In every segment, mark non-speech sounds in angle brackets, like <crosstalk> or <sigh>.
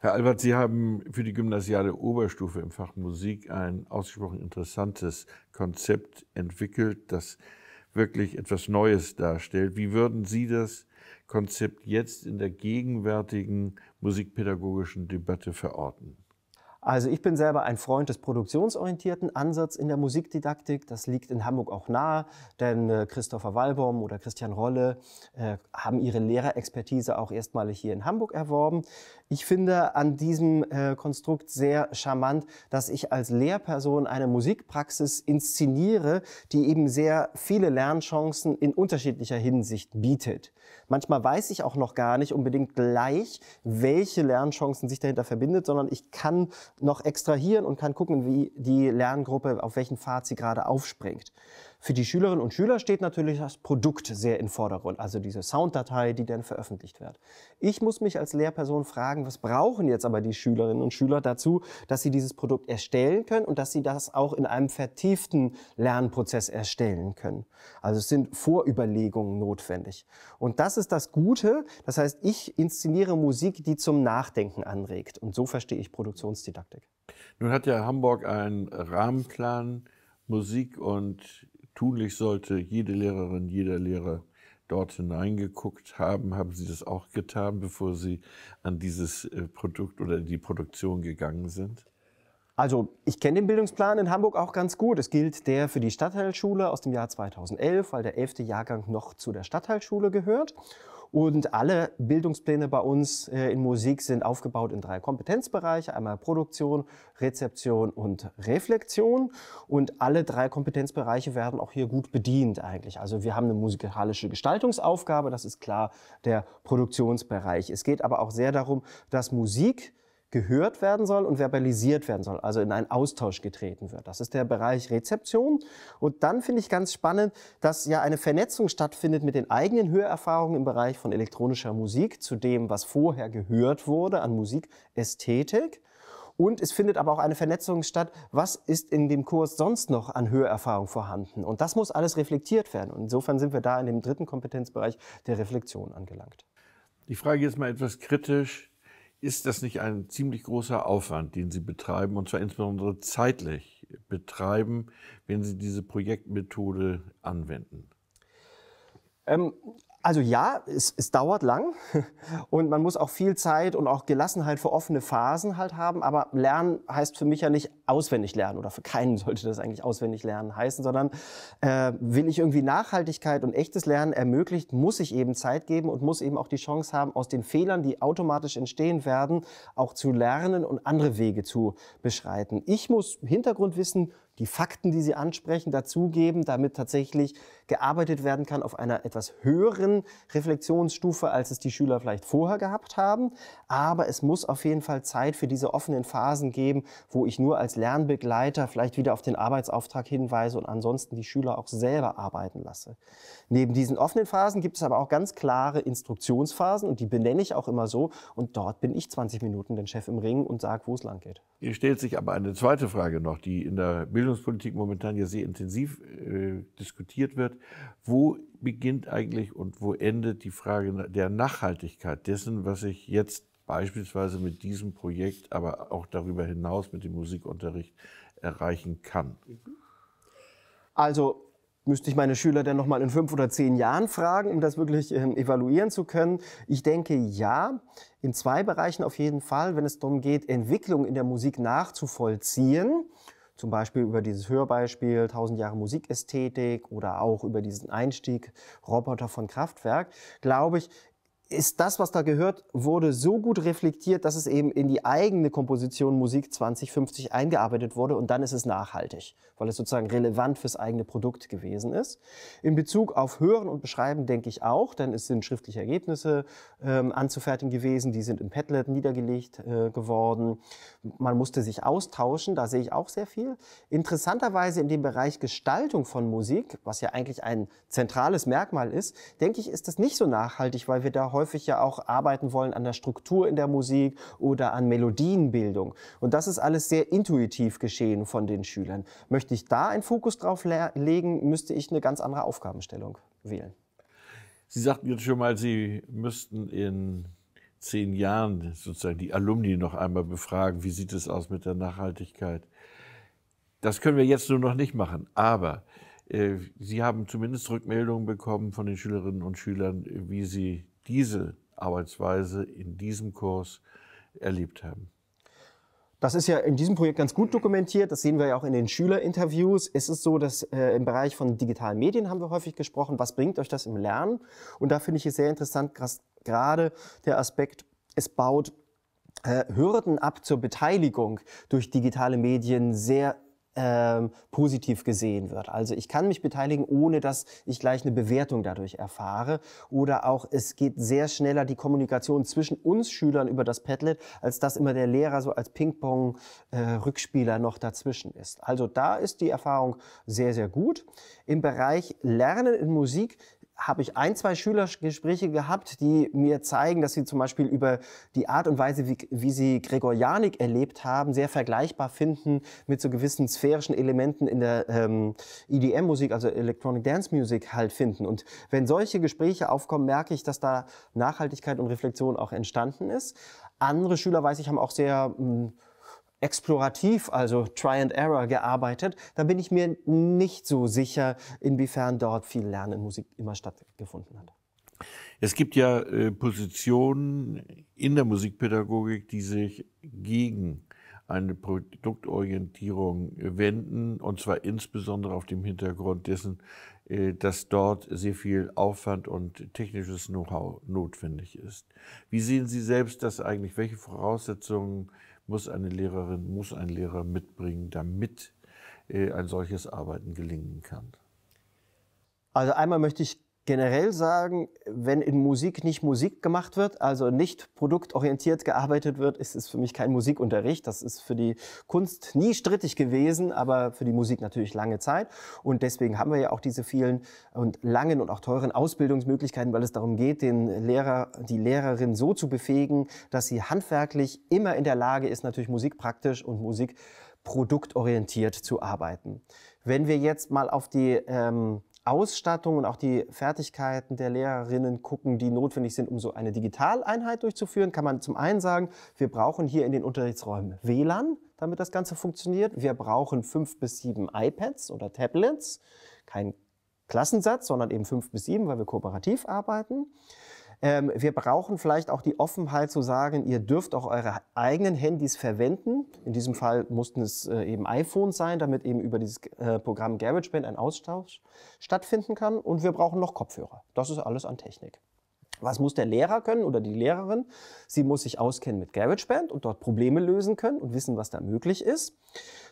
Herr Albert, Sie haben für die gymnasiale Oberstufe im Fach Musik ein ausgesprochen interessantes Konzept entwickelt, das wirklich etwas Neues darstellt. Wie würden Sie das Konzept jetzt in der gegenwärtigen musikpädagogischen Debatte verorten? Also ich bin selber ein Freund des produktionsorientierten Ansatzes in der Musikdidaktik. Das liegt in Hamburg auch nahe, denn äh, Christopher Wallbaum oder Christian Rolle äh, haben ihre Lehrerexpertise auch erstmalig hier in Hamburg erworben. Ich finde an diesem äh, Konstrukt sehr charmant, dass ich als Lehrperson eine Musikpraxis inszeniere, die eben sehr viele Lernchancen in unterschiedlicher Hinsicht bietet. Manchmal weiß ich auch noch gar nicht unbedingt gleich, welche Lernchancen sich dahinter verbindet, sondern ich kann noch extrahieren und kann gucken, wie die Lerngruppe, auf welchen Pfad sie gerade aufspringt. Für die Schülerinnen und Schüler steht natürlich das Produkt sehr im Vordergrund, also diese Sounddatei, die dann veröffentlicht wird. Ich muss mich als Lehrperson fragen, was brauchen jetzt aber die Schülerinnen und Schüler dazu, dass sie dieses Produkt erstellen können und dass sie das auch in einem vertieften Lernprozess erstellen können. Also es sind Vorüberlegungen notwendig. Und das ist das Gute. Das heißt, ich inszeniere Musik, die zum Nachdenken anregt. Und so verstehe ich Produktionsdidaktik. Nun hat ja Hamburg einen Rahmenplan Musik und tunlich sollte. Jede Lehrerin, jeder Lehrer dort hineingeguckt haben, haben sie das auch getan, bevor sie an dieses äh, Produkt oder die Produktion gegangen sind? Also ich kenne den Bildungsplan in Hamburg auch ganz gut. Es gilt der für die Stadtteilschule aus dem Jahr 2011, weil der elfte Jahrgang noch zu der Stadtteilschule gehört. Und alle Bildungspläne bei uns äh, in Musik sind aufgebaut in drei Kompetenzbereiche. Einmal Produktion, Rezeption und Reflexion. Und alle drei Kompetenzbereiche werden auch hier gut bedient eigentlich. Also wir haben eine musikalische Gestaltungsaufgabe, das ist klar der Produktionsbereich. Es geht aber auch sehr darum, dass Musik gehört werden soll und verbalisiert werden soll, also in einen Austausch getreten wird. Das ist der Bereich Rezeption. Und dann finde ich ganz spannend, dass ja eine Vernetzung stattfindet mit den eigenen Hörerfahrungen im Bereich von elektronischer Musik zu dem, was vorher gehört wurde an Musikästhetik. Und es findet aber auch eine Vernetzung statt, was ist in dem Kurs sonst noch an Hörerfahrung vorhanden. Und das muss alles reflektiert werden. Und insofern sind wir da in dem dritten Kompetenzbereich der Reflexion angelangt. Die Frage ist mal etwas kritisch ist das nicht ein ziemlich großer Aufwand, den Sie betreiben, und zwar insbesondere zeitlich betreiben, wenn Sie diese Projektmethode anwenden? Ähm, also ja, es, es dauert lang <laughs> und man muss auch viel Zeit und auch Gelassenheit für offene Phasen halt haben. Aber Lernen heißt für mich ja nicht auswendig lernen oder für keinen <laughs> sollte das eigentlich auswendig lernen heißen, sondern äh, will ich irgendwie Nachhaltigkeit und echtes Lernen ermöglicht, muss ich eben Zeit geben und muss eben auch die Chance haben, aus den Fehlern, die automatisch entstehen werden, auch zu lernen und andere Wege zu beschreiten. Ich muss Hintergrundwissen die Fakten, die Sie ansprechen, dazugeben, damit tatsächlich gearbeitet werden kann auf einer etwas höheren Reflexionsstufe, als es die Schüler vielleicht vorher gehabt haben. Aber es muss auf jeden Fall Zeit für diese offenen Phasen geben, wo ich nur als Lernbegleiter vielleicht wieder auf den Arbeitsauftrag hinweise und ansonsten die Schüler auch selber arbeiten lasse. Neben diesen offenen Phasen gibt es aber auch ganz klare Instruktionsphasen und die benenne ich auch immer so. Und dort bin ich 20 Minuten den Chef im Ring und sage, wo es lang geht. Hier stellt sich aber eine zweite Frage noch, die in der Bildung Bildungspolitik momentan ja sehr intensiv äh, diskutiert wird. Wo beginnt eigentlich und wo endet die Frage der Nachhaltigkeit dessen, was ich jetzt beispielsweise mit diesem Projekt, aber auch darüber hinaus mit dem Musikunterricht erreichen kann? Also müsste ich meine Schüler denn nochmal in fünf oder zehn Jahren fragen, um das wirklich ähm, evaluieren zu können? Ich denke ja, in zwei Bereichen auf jeden Fall, wenn es darum geht, Entwicklung in der Musik nachzuvollziehen zum Beispiel über dieses Hörbeispiel 1000 Jahre Musikästhetik oder auch über diesen Einstieg Roboter von Kraftwerk, glaube ich, ist das, was da gehört wurde, so gut reflektiert, dass es eben in die eigene Komposition Musik 2050 eingearbeitet wurde und dann ist es nachhaltig, weil es sozusagen relevant fürs eigene Produkt gewesen ist. In Bezug auf Hören und Beschreiben denke ich auch, denn es sind schriftliche Ergebnisse ähm, anzufertigen gewesen, die sind im Padlet niedergelegt äh, geworden. Man musste sich austauschen, da sehe ich auch sehr viel. Interessanterweise in dem Bereich Gestaltung von Musik, was ja eigentlich ein zentrales Merkmal ist, denke ich, ist das nicht so nachhaltig, weil wir da häufig häufig ja auch arbeiten wollen an der Struktur in der Musik oder an Melodienbildung. Und das ist alles sehr intuitiv geschehen von den Schülern. Möchte ich da einen Fokus drauf le legen, müsste ich eine ganz andere Aufgabenstellung wählen. Sie sagten jetzt schon mal, Sie müssten in zehn Jahren sozusagen die Alumni noch einmal befragen, wie sieht es aus mit der Nachhaltigkeit. Das können wir jetzt nur noch nicht machen, aber äh, Sie haben zumindest Rückmeldungen bekommen von den Schülerinnen und Schülern, wie sie diese Arbeitsweise in diesem Kurs erlebt haben. Das ist ja in diesem Projekt ganz gut dokumentiert. Das sehen wir ja auch in den Schülerinterviews. Es ist so, dass äh, im Bereich von digitalen Medien haben wir häufig gesprochen. Was bringt euch das im Lernen? Und da finde ich es sehr interessant, gerade der Aspekt, es baut äh, Hürden ab zur Beteiligung durch digitale Medien sehr ähm, positiv gesehen wird. Also ich kann mich beteiligen, ohne dass ich gleich eine Bewertung dadurch erfahre. Oder auch es geht sehr schneller die Kommunikation zwischen uns Schülern über das Padlet, als dass immer der Lehrer so als Ping-Pong-Rückspieler äh, noch dazwischen ist. Also da ist die Erfahrung sehr, sehr gut. Im Bereich Lernen in Musik habe ich ein, zwei Schülergespräche gehabt, die mir zeigen, dass sie zum Beispiel über die Art und Weise, wie, wie sie Gregorianik erlebt haben, sehr vergleichbar finden mit so gewissen sphärischen Elementen in der ähm, EDM-Musik, also Electronic Dance Music halt finden. Und wenn solche Gespräche aufkommen, merke ich, dass da Nachhaltigkeit und Reflexion auch entstanden ist. Andere Schüler, weiß ich, haben auch sehr... Mh, hm, explorativ, also Try and Error gearbeitet, da bin ich mir nicht so sicher, inwiefern dort viel Lernen in Musik immer stattgefunden hat. Es gibt ja äh, Positionen in der Musikpädagogik, die sich gegen eine Produktorientierung äh, wenden, und zwar insbesondere auf dem Hintergrund dessen, äh, dass dort sehr viel Aufwand und technisches Know-how notwendig ist. Wie sehen Sie selbst das eigentlich? Welche Voraussetzungen äh, muss eine Lehrerin, muss ein Lehrer mitbringen, damit äh, ein solches Arbeiten gelingen kann? Also einmal möchte ich generell sagen, wenn in Musik nicht Musik gemacht wird, also nicht produktorientiert gearbeitet wird, ist es für mich kein Musikunterricht. Das ist für die Kunst nie strittig gewesen, aber für die Musik natürlich lange Zeit. Und deswegen haben wir ja auch diese vielen und langen und auch teuren Ausbildungsmöglichkeiten, weil es darum geht, den Lehrer, die Lehrerin so zu befähigen, dass sie handwerklich immer in der Lage ist, natürlich musikpraktisch und musikproduktorientiert zu arbeiten. Wenn wir jetzt mal auf die ähm, Ausstattung und auch die Fertigkeiten der Lehrerinnen gucken, die notwendig sind, um so eine Digitaleinheit durchzuführen, kann man zum einen sagen, wir brauchen hier in den Unterrichtsräumen WLAN, damit das Ganze funktioniert. Wir brauchen fünf bis sieben iPads oder Tablets, kein Klassensatz, sondern eben fünf bis sieben, weil wir kooperativ arbeiten. Ähm, wir brauchen vielleicht auch die Offenheit zu sagen, ihr dürft auch eure eigenen Handys verwenden. In diesem Fall mussten es äh, eben iPhones sein, damit eben über dieses äh, Programm GarageBand ein Austausch stattfinden kann. Und wir brauchen noch Kopfhörer. Das ist alles an Technik. Was muss der Lehrer können oder die Lehrerin? Sie muss sich auskennen mit GarageBand und dort Probleme lösen können und wissen, was da möglich ist.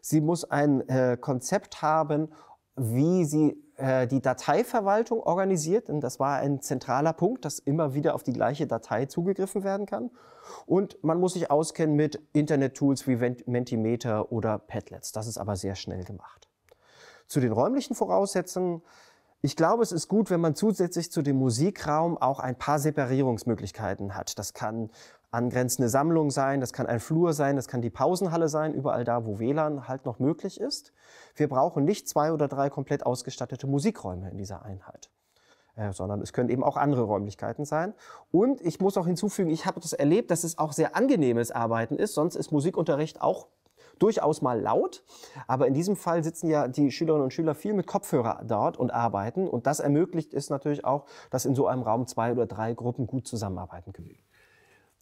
Sie muss ein äh, Konzept haben, wie sie äh, die Dateiverwaltung organisiert, denn das war ein zentraler Punkt, dass immer wieder auf die gleiche Datei zugegriffen werden kann. Und man muss sich auskennen mit Internet-Tools wie Mentimeter oder Padlets. Das ist aber sehr schnell gemacht. Zu den räumlichen Voraussetzungen. Ich glaube, es ist gut, wenn man zusätzlich zu dem Musikraum auch ein paar Separierungsmöglichkeiten hat. Das kann angrenzende Sammlung sein, das kann ein Flur sein, das kann die Pausenhalle sein, überall da, wo WLAN halt noch möglich ist. Wir brauchen nicht zwei oder drei komplett ausgestattete Musikräume in dieser Einheit. Äh, sondern es können eben auch andere Räumlichkeiten sein. Und ich muss auch hinzufügen, ich habe das erlebt, dass es auch sehr angenehmes Arbeiten ist, sonst ist Musikunterricht auch durchaus mal laut, aber in diesem Fall sitzen ja die Schülerinnen und Schüler viel mit Kopfhörer dort und arbeiten und das ermöglicht es natürlich auch, dass in so einem Raum zwei oder drei Gruppen gut zusammenarbeiten können.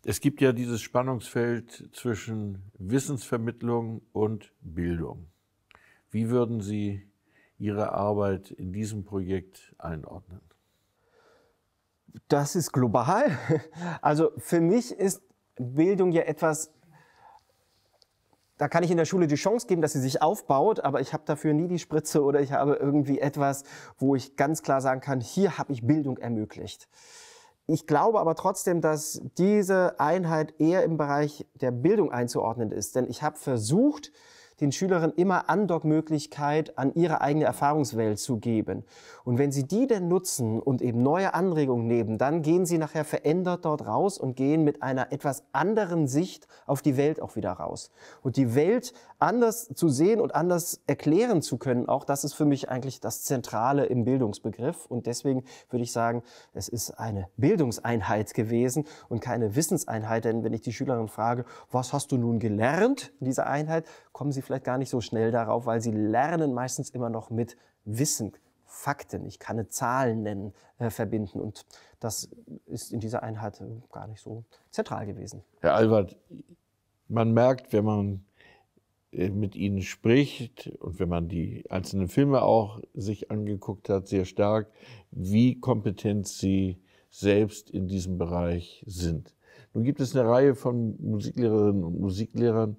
Es gibt ja dieses Spannungsfeld zwischen Wissensvermittlung und Bildung. Wie würden Sie Ihre Arbeit in diesem Projekt einordnen? Das ist global. Also für mich ist Bildung ja etwas, da kann ich in der Schule die Chance geben, dass sie sich aufbaut, aber ich habe dafür nie die Spritze oder ich habe irgendwie etwas, wo ich ganz klar sagen kann, hier habe ich Bildung ermöglicht. Ich glaube aber trotzdem, dass diese Einheit eher im Bereich der Bildung einzuordnen ist. Denn ich habe versucht, den Schülerinnen immer Andockmöglichkeit an ihre eigene Erfahrungswelt zu geben. Und wenn sie die denn nutzen und eben neue Anregungen nehmen, dann gehen sie nachher verändert dort raus und gehen mit einer etwas anderen Sicht auf die Welt auch wieder raus. Und die Welt anders zu sehen und anders erklären zu können, auch das ist für mich eigentlich das Zentrale im Bildungsbegriff. Und deswegen würde ich sagen, es ist eine Bildungseinheit gewesen und keine Wissenseinheit. Denn wenn ich die Schülerin frage, was hast du nun gelernt in dieser Einheit, kommen sie vielleicht gar nicht so schnell darauf, weil sie lernen meistens immer noch mit Wissen, Fakten, ich kann eine Zahl nennen, äh, verbinden. Und das ist in dieser Einheit äh, gar nicht so zentral gewesen. Herr Albert, man merkt, wenn man äh, mit ihnen spricht und wenn man die einzelnen Filme auch sich angeguckt hat, sehr stark, wie kompetent sie selbst in diesem Bereich sind. Nun gibt es eine Reihe von Musiklehrerinnen und Musiklehrern,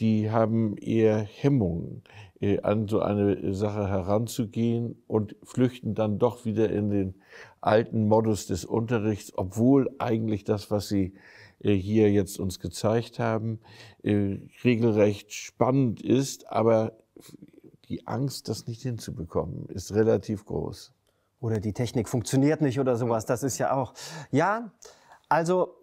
die haben eher Hemmungen, äh, an so eine Sache heranzugehen und flüchten dann doch wieder in den alten Modus des Unterrichts, obwohl eigentlich das, was sie äh, hier jetzt uns gezeigt haben, äh, regelrecht spannend ist, aber die Angst, das nicht hinzubekommen, ist relativ groß. Oder die Technik funktioniert nicht oder sowas, das ist ja auch. Ja, also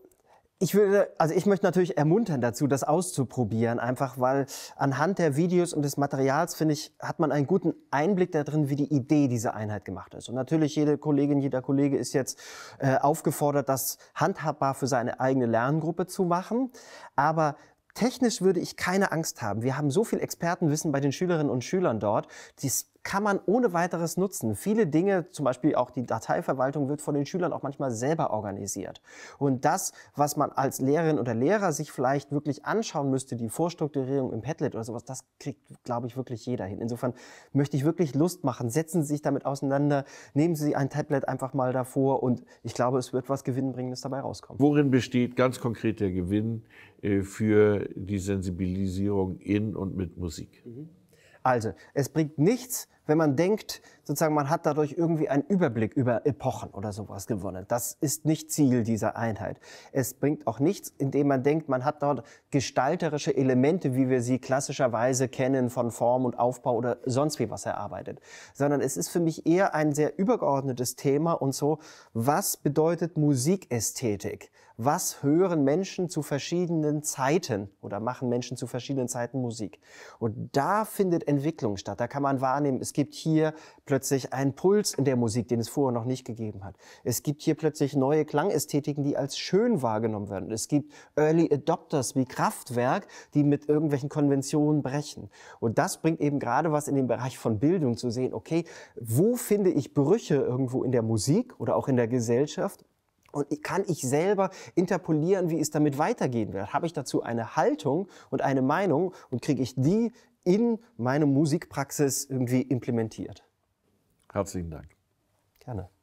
ich würde, also ich möchte natürlich ermuntern dazu, das auszuprobieren, einfach weil anhand der Videos und des Materials, finde ich, hat man einen guten Einblick darin, wie die Idee dieser Einheit gemacht ist. Und natürlich jede Kollegin, jeder Kollege ist jetzt äh, aufgefordert, das handhabbar für seine eigene Lerngruppe zu machen. Aber Technisch würde ich keine Angst haben. Wir haben so viel Expertenwissen bei den Schülerinnen und Schülern dort. Dies kann man ohne weiteres nutzen. Viele Dinge, zum Beispiel auch die Dateiverwaltung, wird von den Schülern auch manchmal selber organisiert. Und das, was man als Lehrerin oder Lehrer sich vielleicht wirklich anschauen müsste, die Vorstrukturierung im Padlet oder sowas, das kriegt, glaube ich, wirklich jeder hin. Insofern möchte ich wirklich Lust machen. Setzen Sie sich damit auseinander, nehmen Sie ein Tablet einfach mal davor und ich glaube, es wird was Gewinnbringendes dabei rauskommen. Worin besteht ganz konkret der Gewinn äh, für die Sensibilisierung in und mit Musik? Mhm. Also, es bringt nichts, wenn man denkt, sozusagen, man hat dadurch irgendwie einen Überblick über Epochen oder sowas gewonnen. Das ist nicht Ziel dieser Einheit. Es bringt auch nichts, indem man denkt, man hat dort gestalterische Elemente, wie wir sie klassischerweise kennen, von Form und Aufbau oder sonst wie was erarbeitet. Sondern es ist für mich eher ein sehr übergeordnetes Thema und so, was bedeutet Musikästhetik? Was hören Menschen zu verschiedenen Zeiten oder machen Menschen zu verschiedenen Zeiten Musik? Und da findet Entwicklung statt. Da kann man wahrnehmen, es gibt hier plötzlich einen Puls in der Musik, den es vorher noch nicht gegeben hat. Es gibt hier plötzlich neue Klangästhetiken, die als schön wahrgenommen werden. Es gibt Early Adopters wie Kraftwerk, die mit irgendwelchen Konventionen brechen. Und das bringt eben gerade was in den Bereich von Bildung zu sehen, okay, wo finde ich Brüche irgendwo in der Musik oder auch in der Gesellschaft? Und kann ich selber interpolieren, wie es damit weitergehen wird? Habe ich dazu eine Haltung und eine Meinung und kriege ich die in meine Musikpraxis irgendwie implementiert. Herzlichen Dank. Gerne.